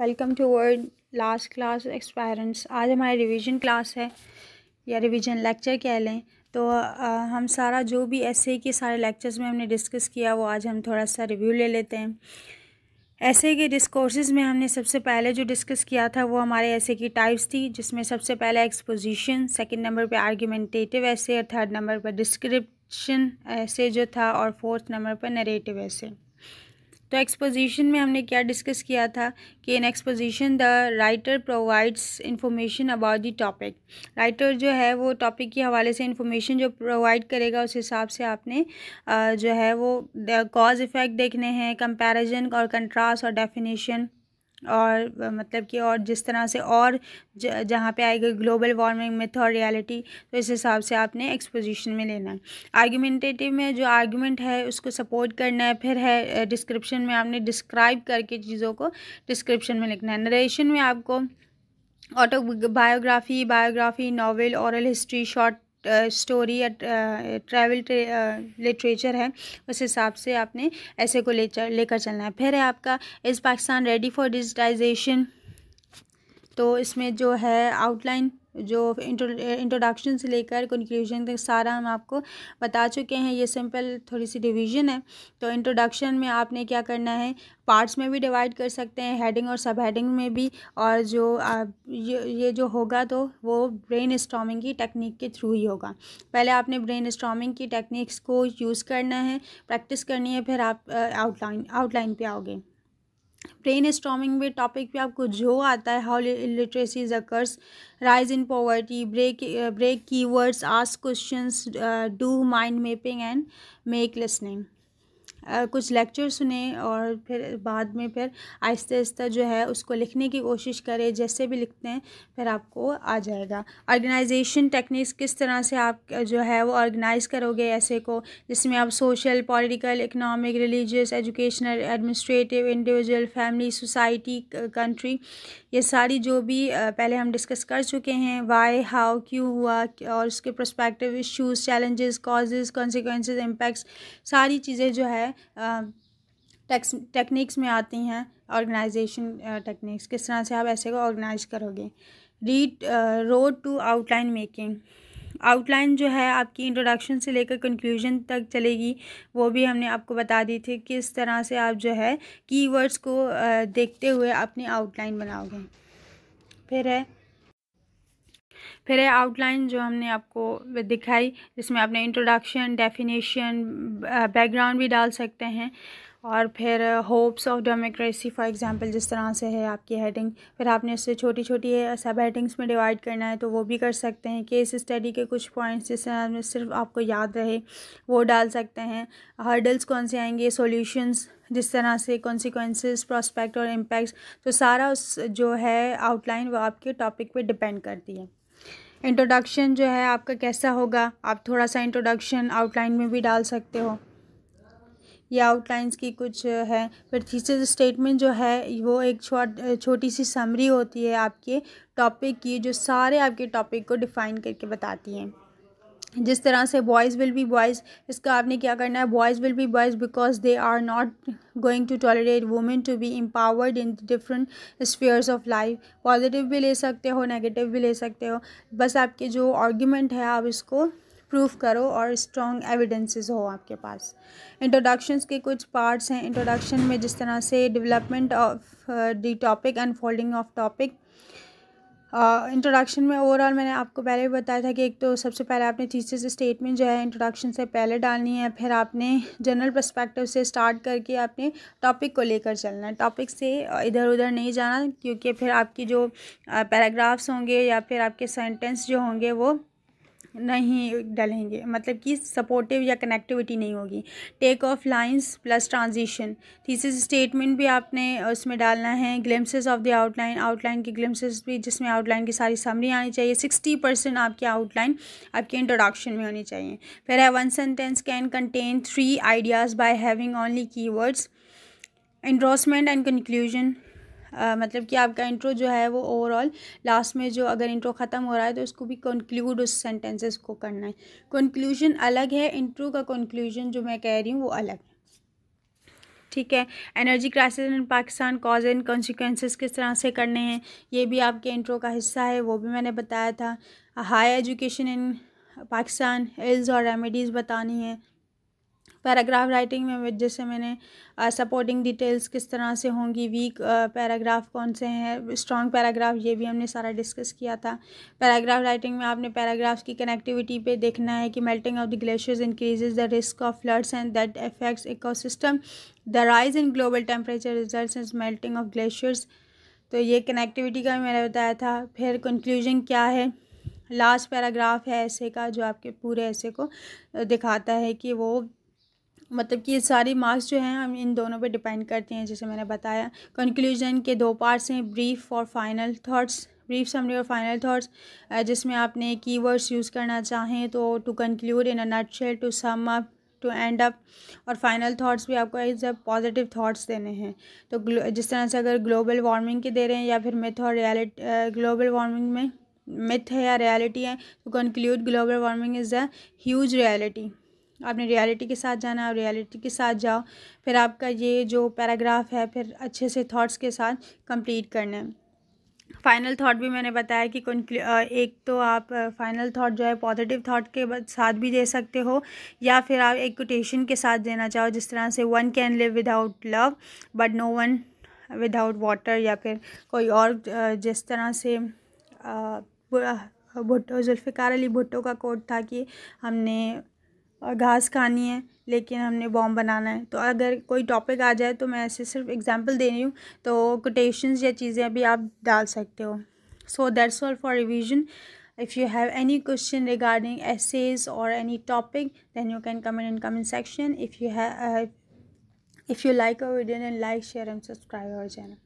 welcome to word last class aspirants आज हमारी revision class है या रिवीजन लेक्चर कह लें तो आ, हम सारा जो भी ऐसे के सारे लेक्चर्स में हमने डिस्कस किया वो आज हम थोड़ा सा रिव्यू ले लेते हैं ऐसे के डिस्कोर्सेज में हमने सबसे पहले जो डिस्कस किया था वो हमारे ऐसे की टाइप्स थी जिसमें सबसे पहले एक्सपोजिशन सेकेंड नंबर पर आर्गुमेंटेटिव ऐसे और थर्ड नंबर पर डिस्क्रिप्शन ऐसे जो था और फोर्थ नंबर पर नरेटिव ऐसे तो एक्सपोजिशन में हमने क्या डिस्कस किया था कि in exposition the writer provides information about the topic writer जो है वो टॉपिक के हवाले से इन्फॉर्मेशन जो प्रोवाइड करेगा उस हिसाब से आपने जो है वो कॉज इफ़ेक्ट देखने हैं कंपैरिजन और कंट्रास्ट और डेफिनेशन और मतलब कि और जिस तरह से और जहाँ पे आएगा ग्लोबल वार्मिंग मेथ और रियलिटी तो इस हिसाब से आपने एक्सपोजिशन में लेना है आर्गुमेंटेटिव में जो आर्गुमेंट है उसको सपोर्ट करना है फिर है डिस्क्रिप्शन में आपने डिस्क्राइब करके चीज़ों को डिस्क्रिप्शन में लिखना है नरेशन में आपको autobiography biography novel oral history short story या ट्रैवल लिटरेचर है उस हिसाब से आपने ऐसे को लेकर चलना है फिर है आपका is Pakistan ready for digitization तो इसमें जो है आउटलाइन जो इंट्रोडक्शन से लेकर कंक्लूजन तक सारा हम आपको बता चुके हैं ये सिंपल थोड़ी सी डिवीजन है तो इंट्रोडक्शन में आपने क्या करना है पार्ट्स में भी डिवाइड कर सकते हैं हेडिंग और सब हेडिंग में भी और जो आ, ये ये जो होगा तो वो ब्रेन स्टॉमिंग की टेक्निक के थ्रू ही होगा पहले आपने ब्रेन स्टॉमिंग की टेक्निक्स को यूज़ करना है प्रैक्टिस करनी है फिर आप आउटलाइन आउटलाइन पर आओगे ब्रेन स्टॉमिंग में टॉपिक पे आपको जो आता है how literacy is occurs rise in poverty break break keywords ask questions do mind mapping and make listening कुछ लेक्चर सुने और फिर बाद में फिर आहिस्ता आहिस्ता जो है उसको लिखने की कोशिश करें जैसे भी लिखते हैं फिर आपको आ जाएगा ऑर्गेनाइजेशन टेक्निक्स किस तरह से आप जो है वो ऑर्गेनाइज़ करोगे ऐसे को जिसमें आप social political economic religious educational administrative individual family society country ये सारी जो भी पहले हम डिस्कस कर चुके हैं वाई हाउ क्यों हुआ और उसके perspective issues challenges causes consequence impacts सारी चीज़ें जो है टेक्स टेक्निक्स में आती हैं ऑर्गेनाइजेशन टेक्निक्स किस तरह से आप ऐसे को ऑर्गेनाइज करोगे read road to outline making outline जो है आपकी इंट्रोडक्शन से लेकर कंक्लूजन तक चलेगी वो भी हमने आपको बता दी थी किस तरह से आप जो है कीवर्ड्स को देखते हुए अपनी आउटलाइन बनाओगे फिर है फिर है आउटलाइन जो हमने आपको दिखाई जिसमें आपने इंट्रोडक्शन डेफिनेशन बैकग्राउंड भी डाल सकते हैं और फिर hopes of democracy for example जिस तरह से है आपकी हेडिंग फिर आपने इससे छोटी छोटी सब हेडिंग्स में डिवाइड करना है तो वो भी कर सकते हैं केस स्टडी के कुछ पॉइंट्स जिस तरह में सिर्फ आपको याद रहे वो डाल सकते हैं हर्डल्स कौन से आएंगे सॉल्यूशंस जिस तरह से कॉन्सिक्वेंसेस प्रोस्पेक्ट और इम्पैक्ट तो सारा उस जो है आउटलाइन वो आपके टॉपिक पर डिपेंड करती है इंट्रोडक्शन जो है आपका कैसा होगा आप थोड़ा सा इंट्रोडक्शन आउटलाइन में भी डाल सकते हो ये आउटलाइंस की कुछ है फिर थीसिस स्टेटमेंट जो है वो एक छोट छोटी सी समरी होती है आपके टॉपिक की जो सारे आपके टॉपिक को डिफ़ाइन करके बताती हैं जिस तरह से बॉयज़ विल बी बॉयज़ इसका आपने क्या करना है boys will be boys because they are not going to tolerate women to be empowered in different spheres of life positive भी ले सकते हो नेगेटिव भी ले सकते हो बस आपके जो आर्ग्यूमेंट है आप इसको प्रूफ करो और स्ट्रॉन्ग एविडेंसेस हो आपके पास इंट्रोडक्शंस के कुछ पार्ट्स हैं इंट्रोडक्शन में जिस तरह से development of the topic and folding of topic introduction में ओवरऑल मैंने आपको पहले भी बताया था कि एक तो सबसे पहले आपने थीसिस स्टेटमेंट जो है इंट्रोडक्शन से पहले डालनी है फिर आपने जनरल पर्सपेक्टिव से स्टार्ट करके आपने टॉपिक को लेकर चलना है टॉपिक से इधर उधर नहीं जाना क्योंकि फिर आपकी जो पैराग्राफ्स होंगे या फिर आपके सेंटेंस जो होंगे वो नहीं डलेंगे मतलब कि सपोर्टिव या कनेक्टिविटी नहीं होगी take off lines plus transition thesis statement भी आपने उसमें डालना है glimpses of the outline outline की ग्लिम्सेस भी जिसमें आउटलाइन की सारी समरी आनी चाहिए सिक्सटी परसेंट आपकी आउटलाइन आपके इंट्रोडक्शन में होनी चाहिए फिर है one sentence can contain three ideas by having only key words and conclusion मतलब कि आपका इंट्रो जो है वो ओवरऑल लास्ट में जो अगर इंट्रो ख़त्म हो रहा है तो उसको भी कंक्लूड उस सेंटेंसेस को करना है कंक्लूजन अलग है इंट्रो का कंक्लूजन जो मैं कह रही हूँ वो अलग है ठीक है energy crisis in Pakistan cause and consequences किस तरह से करने हैं ये भी आपके इंट्रो का हिस्सा है वो भी मैंने बताया था high education in Pakistan ills और रेमेडीज़ बतानी है पैराग्राफ राइटिंग में जैसे मैंने सपोर्टिंग डिटेल्स किस तरह से होंगी वीक पैराग्राफ कौन से हैं स्ट्रॉन्ग पैराग्राफ ये भी हमने सारा डिस्कस किया था पैराग्राफ राइटिंग में आपने पैराग्राफ्स की कनेक्टिविटी पे देखना है कि melting of the glaciers increases the risk of floods and that affects ecosystem the rise in global temperature result is melting of glaciers तो ये कनेक्टिविटी का मैंने बताया था फिर कंक्लूजन क्या है लास्ट पैराग्राफ है ऐसे का जो आपके पूरे ऐसे को दिखाता है कि वो मतलब कि ये सारी मार्क्स जो हैं हम इन दोनों पे डिपेंड करते हैं जैसे मैंने बताया कंक्लूजन के दो पार्ट्स हैं ब्रीफ और फाइनल थाट्स ब्रीफ समरी और फाइनल थाट्स जिसमें आपने कीवर्ड्स यूज़ करना चाहें तो to conclude in a nutshell to sum up to end up और फाइनल थाट्स भी आपको एज पॉजिटिव थाट्स देने हैं तो जिस तरह से अगर ग्लोबल वार्मिंग के दे रहे हैं या फिर मिथ और रियलिटी ग्लोबल वार्मिंग में मिथ है या रियलिटी है तो conclude global warming is a huge reality आपने रियलिटी के साथ जाना और रियलिटी के साथ जाओ फिर आपका ये जो पैराग्राफ है फिर अच्छे से थॉट्स के साथ कंप्लीट करना है फाइनल थॉट भी मैंने बताया कि एक तो आप फाइनल थॉट जो है पॉजिटिव थॉट के साथ भी दे सकते हो या फिर आप एक कोटेशन के साथ देना चाहो जिस तरह से one can live without love but no one without water या फिर कोई और जिस तरह से भुट्टो जुल्फ़िकार अली भुट्टो का कोट था कि हमने और घास खानी है लेकिन हमने बॉम्ब बनाना है तो अगर कोई टॉपिक आ जाए तो मैं ऐसे सिर्फ एग्जांपल दे रही हूँ तो कोटेशंस या चीज़ें भी आप डाल सकते हो so that's all for revision if you have any question regarding essays or any topic then you can comment in comment section if you have uh, if you like our video then like share and subscribe our channel